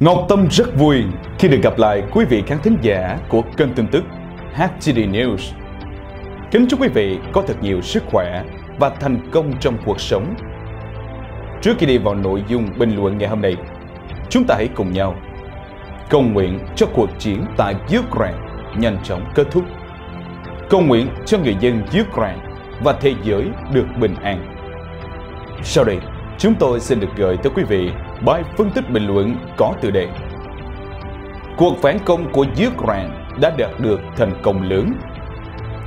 Ngọc Tâm rất vui khi được gặp lại quý vị khán thính giả của kênh tin tức HTD News. Kính chúc quý vị có thật nhiều sức khỏe và thành công trong cuộc sống. Trước khi đi vào nội dung bình luận ngày hôm nay, chúng ta hãy cùng nhau cầu nguyện cho cuộc chiến tại Ukraine nhanh chóng kết thúc. Cầu nguyện cho người dân Ukraine và thế giới được bình an. Sau đây, chúng tôi xin được gửi tới quý vị bài phân tích bình luận có tựa đề Cuộc phản công của Ukraine đã đạt được thành công lớn.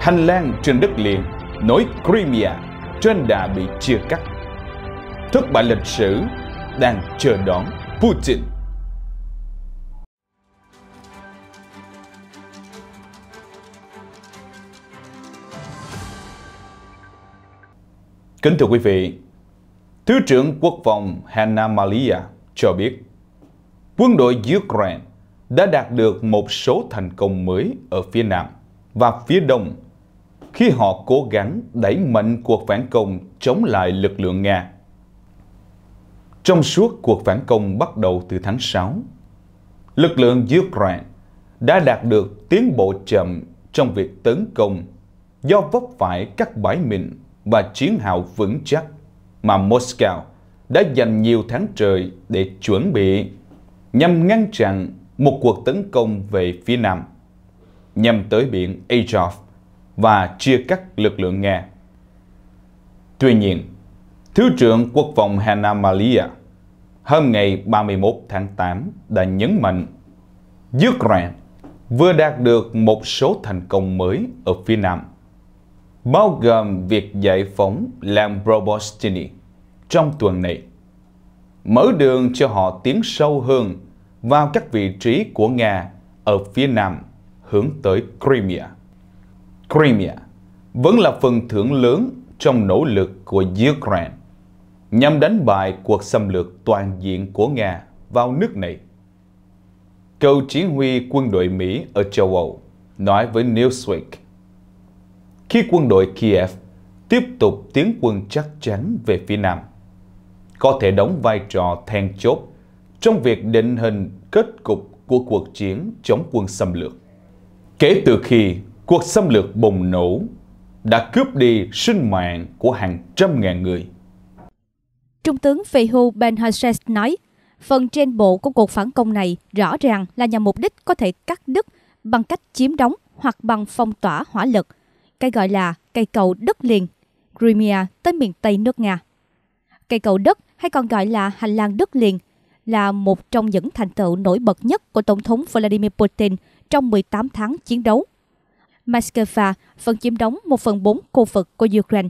Hành lang trên đất liền nối Crimea trên đà bị chia cắt. Thất bại lịch sử đang chờ đón Putin. Kính thưa quý vị, Thứ trưởng Quốc phòng Hanna Malia cho biết, quân đội Ukraine đã đạt được một số thành công mới ở phía Nam và phía Đông khi họ cố gắng đẩy mạnh cuộc phản công chống lại lực lượng Nga. Trong suốt cuộc phản công bắt đầu từ tháng 6, lực lượng Ukraine đã đạt được tiến bộ chậm trong việc tấn công do vấp phải các bãi mìn và chiến hào vững chắc mà Moscow đã dành nhiều tháng trời để chuẩn bị nhằm ngăn chặn một cuộc tấn công về phía Nam, nhằm tới biển Azov và chia cắt lực lượng Nga. Tuy nhiên, Thứ trưởng Quốc phòng Hanna Malia hôm ngày 31 tháng 8 đã nhấn mạnh Ukraine vừa đạt được một số thành công mới ở phía Nam bao gồm việc giải phóng làm Probostini trong tuần này, mở đường cho họ tiến sâu hơn vào các vị trí của Nga ở phía nam hướng tới Crimea. Crimea vẫn là phần thưởng lớn trong nỗ lực của Ukraine nhằm đánh bại cuộc xâm lược toàn diện của Nga vào nước này. Cựu chỉ huy quân đội Mỹ ở châu Âu nói với Newsweek khi quân đội Kiev tiếp tục tiến quân chắc chắn về phía Nam, có thể đóng vai trò then chốt trong việc định hình kết cục của cuộc chiến chống quân xâm lược. Kể từ khi cuộc xâm lược bùng nổ đã cướp đi sinh mạng của hàng trăm ngàn người. Trung tướng Fehu Ben Hasses nói, phần trên bộ của cuộc phản công này rõ ràng là nhằm mục đích có thể cắt đứt bằng cách chiếm đóng hoặc bằng phong tỏa hỏa lực – cái gọi là cây cầu đất liền, Crimea tới miền Tây nước Nga. Cây cầu đất hay còn gọi là hành lang đất liền là một trong những thành tựu nổi bật nhất của Tổng thống Vladimir Putin trong 18 tháng chiến đấu. Moscow vẫn chiếm đóng 1 phần 4 khu vực của Ukraine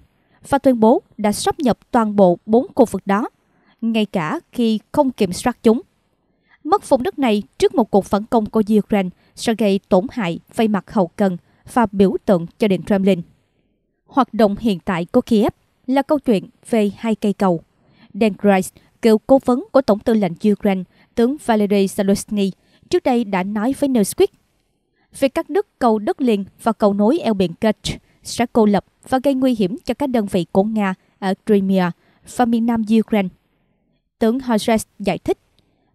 và tuyên bố đã sắp nhập toàn bộ 4 khu vực đó, ngay cả khi không kiểm soát chúng. Mất vùng đất này trước một cuộc phản công của Ukraine sẽ gây tổn hại về mặt hậu cần – và biểu tượng cho Điện Kremlin. Hoạt động hiện tại của Kiev là câu chuyện về hai cây cầu. Dan Grice, cựu cố vấn của Tổng tư lệnh Ukraine, tướng Valery Zaluzny, trước đây đã nói với Newsweek việc cắt đứt cầu đất liền và cầu nối eo biển Kerch sẽ cô lập và gây nguy hiểm cho các đơn vị của Nga ở Crimea và miền nam Ukraine. Tướng Hodges giải thích,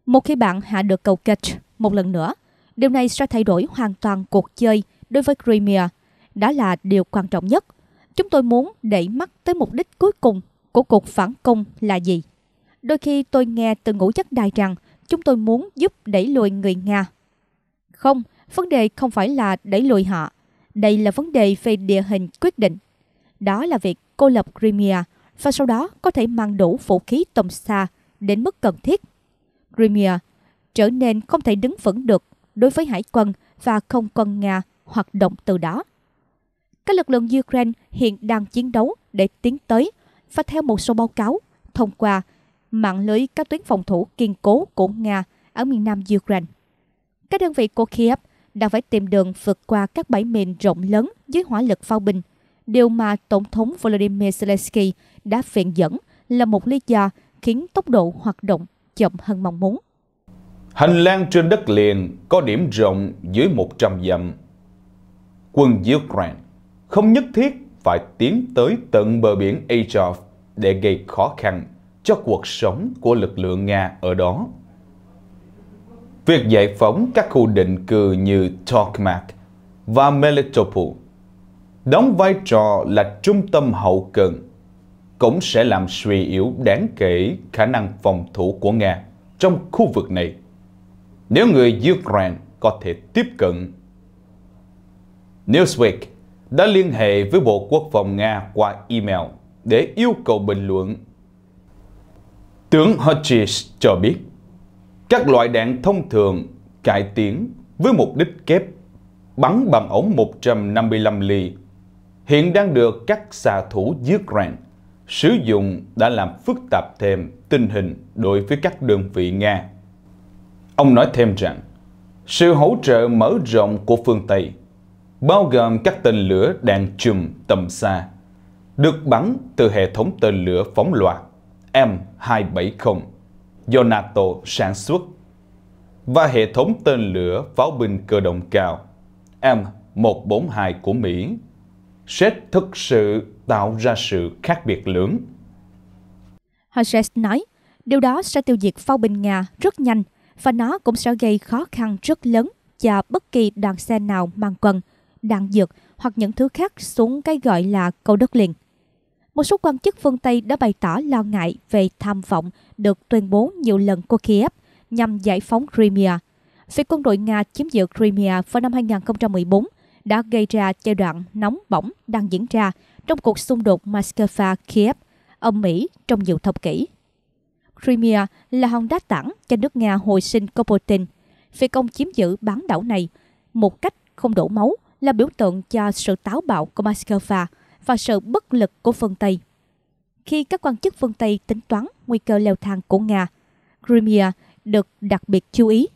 một khi bạn hạ được cầu Kerch một lần nữa, điều này sẽ thay đổi hoàn toàn cuộc chơi – đối với Crimea. Đó là điều quan trọng nhất. Chúng tôi muốn đẩy mắt tới mục đích cuối cùng của cuộc phản công là gì. Đôi khi tôi nghe từ ngũ chất đài rằng chúng tôi muốn giúp đẩy lùi người Nga. Không, vấn đề không phải là đẩy lùi họ. Đây là vấn đề về địa hình quyết định. Đó là việc cô lập Crimea và sau đó có thể mang đủ vũ khí tầm xa đến mức cần thiết. Crimea trở nên không thể đứng vững được đối với hải quân và không quân Nga hoạt động từ đó. Các lực lượng Ukraine hiện đang chiến đấu để tiến tới và theo một số báo cáo thông qua mạng lưới các tuyến phòng thủ kiên cố của Nga ở miền nam Ukraine. Các đơn vị của Kiev đã phải tìm đường vượt qua các bãi mìn rộng lớn dưới hỏa lực pháo binh, điều mà Tổng thống Volodymyr Zelensky đã viện dẫn là một lý do khiến tốc độ hoạt động chậm hơn mong muốn. Hành lang trên đất liền có điểm rộng dưới 100 dặm quân Ukraine không nhất thiết phải tiến tới tận bờ biển Azov để gây khó khăn cho cuộc sống của lực lượng Nga ở đó. Việc giải phóng các khu định cư như Tokmak và Melitopol đóng vai trò là trung tâm hậu cần cũng sẽ làm suy yếu đáng kể khả năng phòng thủ của Nga trong khu vực này. Nếu người Ukraine có thể tiếp cận Newsweek đã liên hệ với Bộ Quốc phòng Nga qua email để yêu cầu bình luận. Tướng Hodges cho biết, các loại đạn thông thường cải tiến với mục đích kép bắn bằng ống 155 ly hiện đang được các xạ thủ Ukraine sử dụng đã làm phức tạp thêm tình hình đối với các đơn vị Nga. Ông nói thêm rằng, sự hỗ trợ mở rộng của phương Tây – bao gồm các tên lửa đạn chùm tầm xa, được bắn từ hệ thống tên lửa phóng loạt M270 do NATO sản xuất và hệ thống tên lửa pháo binh cơ động cao M142 của Mỹ sẽ thực sự tạo ra sự khác biệt lớn. Hodges nói, điều đó sẽ tiêu diệt pháo binh Nga rất nhanh và nó cũng sẽ gây khó khăn rất lớn cho bất kỳ đoàn xe nào mang quân – đạn dược hoặc những thứ khác xuống cái gọi là cầu đất liền. Một số quan chức phương Tây đã bày tỏ lo ngại về tham vọng được tuyên bố nhiều lần của Kiev nhằm giải phóng Crimea. Việc quân đội Nga chiếm giữ Crimea vào năm 2014 đã gây ra giai đoạn nóng bỏng đang diễn ra trong cuộc xung đột Moscow-Kiev ở Mỹ trong nhiều thập kỷ. Crimea là hòn đá tảng cho nước Nga hồi sinh của Putin. Việc ông chiếm giữ bán đảo này một cách không đổ máu là biểu tượng cho sự táo bạo của Moscow và sự bất lực của phương Tây. Khi các quan chức phương Tây tính toán nguy cơ leo thang của Nga, Crimea được đặc biệt chú ý.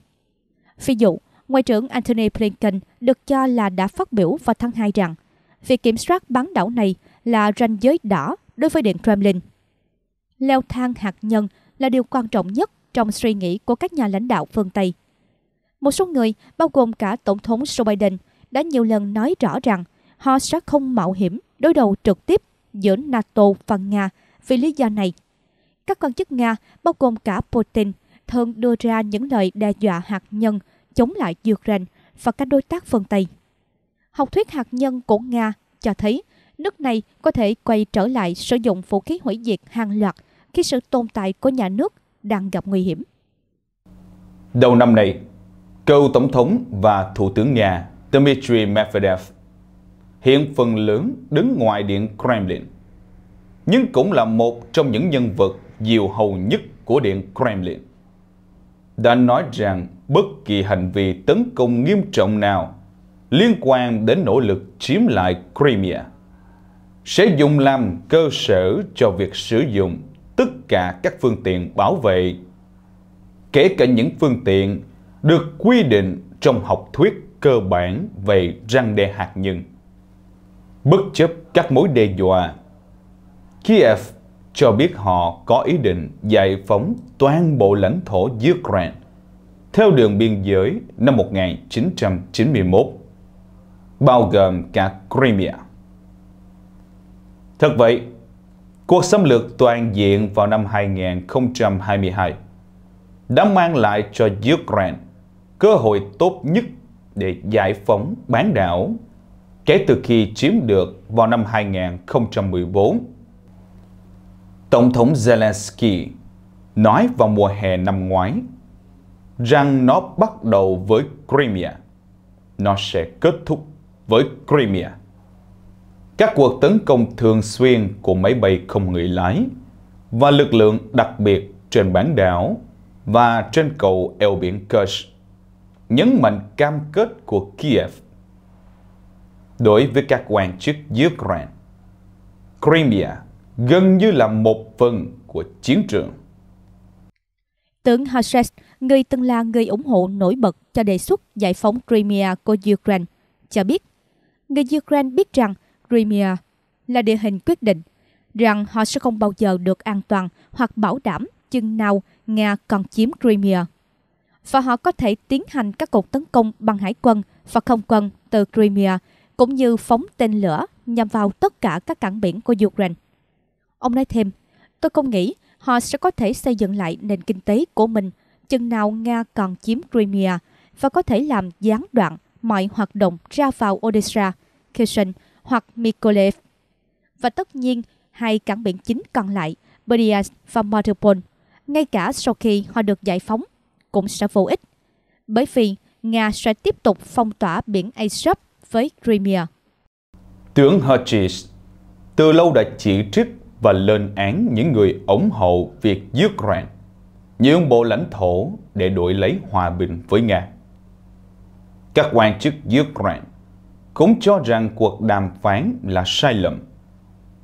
Ví dụ, Ngoại trưởng Antony Blinken được cho là đã phát biểu vào tháng 2 rằng việc kiểm soát bán đảo này là ranh giới đỏ đối với Điện Kremlin. Leo thang hạt nhân là điều quan trọng nhất trong suy nghĩ của các nhà lãnh đạo phương Tây. Một số người, bao gồm cả Tổng thống Joe Biden, đã nhiều lần nói rõ rằng họ sẽ không mạo hiểm đối đầu trực tiếp giữa NATO và Nga vì lý do này. Các quan chức Nga, bao gồm cả Putin, thường đưa ra những lời đe dọa hạt nhân chống lại Ukraine và các đối tác phương Tây. Học thuyết hạt nhân của Nga cho thấy nước này có thể quay trở lại sử dụng vũ khí hủy diệt hàng loạt khi sự tồn tại của nhà nước đang gặp nguy hiểm. Đầu năm nay, cựu tổng thống và thủ tướng Nga Dmitry Medvedev hiện phần lớn đứng ngoài điện Kremlin, nhưng cũng là một trong những nhân vật diều hầu nhất của điện Kremlin. Đã nói rằng bất kỳ hành vi tấn công nghiêm trọng nào liên quan đến nỗ lực chiếm lại Crimea sẽ dùng làm cơ sở cho việc sử dụng tất cả các phương tiện bảo vệ, kể cả những phương tiện được quy định trong học thuyết cơ bản về răng đe hạt nhân. Bất chấp các mối đe dọa, Kiev cho biết họ có ý định giải phóng toàn bộ lãnh thổ Ukraine theo đường biên giới năm 1991, bao gồm cả Crimea. Thật vậy, cuộc xâm lược toàn diện vào năm 2022 đã mang lại cho Ukraine cơ hội tốt nhất để giải phóng bán đảo kể từ khi chiếm được vào năm 2014. Tổng thống Zelensky nói vào mùa hè năm ngoái rằng nó bắt đầu với Crimea. Nó sẽ kết thúc với Crimea. Các cuộc tấn công thường xuyên của máy bay không người lái và lực lượng đặc biệt trên bán đảo và trên cầu eo biển Kerch nhấn mạnh cam kết của Kiev đối với các quan chức Ukraine. Crimea gần như là một phần của chiến trường. Tướng Hashek, người từng là người ủng hộ nổi bật cho đề xuất giải phóng Crimea của Ukraine, cho biết người Ukraine biết rằng Crimea là địa hình quyết định, rằng họ sẽ không bao giờ được an toàn hoặc bảo đảm chừng nào Nga còn chiếm Crimea và họ có thể tiến hành các cuộc tấn công bằng hải quân và không quân từ Crimea, cũng như phóng tên lửa nhằm vào tất cả các cảng biển của Ukraine. Ông nói thêm, tôi không nghĩ họ sẽ có thể xây dựng lại nền kinh tế của mình chừng nào Nga còn chiếm Crimea và có thể làm gián đoạn mọi hoạt động ra vào Odessa, Kherson hoặc Mykolaiv. Và tất nhiên, hai cảng biển chính còn lại, Berdyansk và Mariupol, ngay cả sau khi họ được giải phóng cũng sẽ vô ích, bởi vì Nga sẽ tiếp tục phong tỏa biển Azov với Crimea. Tướng Hutchins từ lâu đã chỉ trích và lên án những người ủng hộ việc Ukraine nhượng bộ lãnh thổ để đổi lấy hòa bình với Nga. Các quan chức Ukraine cũng cho rằng cuộc đàm phán là sai lầm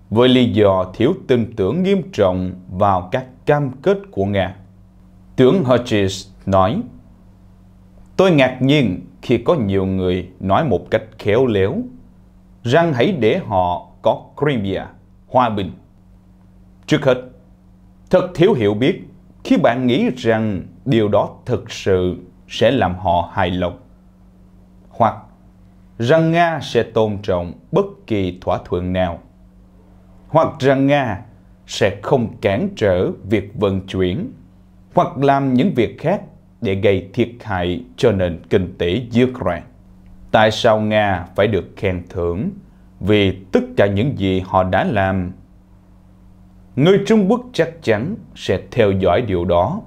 với lý do thiếu tin tưởng nghiêm trọng vào các cam kết của Nga. Tướng Hodges nói, Tôi ngạc nhiên khi có nhiều người nói một cách khéo léo rằng hãy để họ có Crimea, hòa bình. Trước hết, thật thiếu hiểu biết khi bạn nghĩ rằng điều đó thực sự sẽ làm họ hài lòng. Hoặc rằng Nga sẽ tôn trọng bất kỳ thỏa thuận nào. Hoặc rằng Nga sẽ không cản trở việc vận chuyển hoặc làm những việc khác để gây thiệt hại cho nền kinh tế Ukraine. Tại sao Nga phải được khen thưởng vì tất cả những gì họ đã làm? Người Trung Quốc chắc chắn sẽ theo dõi điều đó.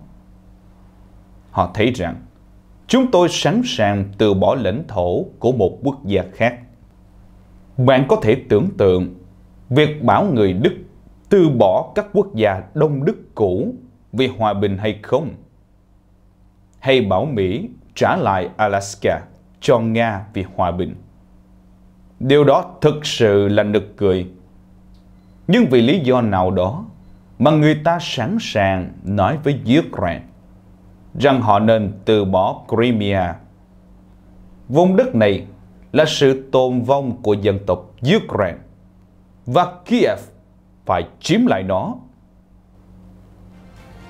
Họ thấy rằng chúng tôi sẵn sàng từ bỏ lãnh thổ của một quốc gia khác. Bạn có thể tưởng tượng việc bảo người Đức từ bỏ các quốc gia Đông Đức cũ vì hòa bình hay không? Hay bảo Mỹ trả lại Alaska cho Nga vì hòa bình? Điều đó thực sự là nực cười. Nhưng vì lý do nào đó mà người ta sẵn sàng nói với Ukraine rằng họ nên từ bỏ Crimea. Vùng đất này là sự tồn vong của dân tộc Ukraine và Kiev phải chiếm lại nó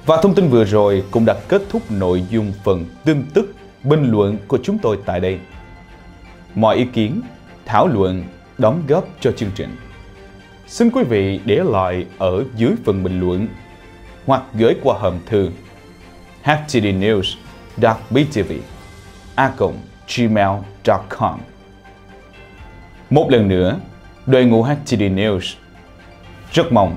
và thông tin vừa rồi cũng đã kết thúc nội dung phần tin tức, bình luận của chúng tôi tại đây. Mọi ý kiến, thảo luận, đóng góp cho chương trình. Xin quý vị để lại ở dưới phần bình luận hoặc gửi qua hòm thư htdnews btv gmail.com Một lần nữa, đội ngũ HTD News rất mong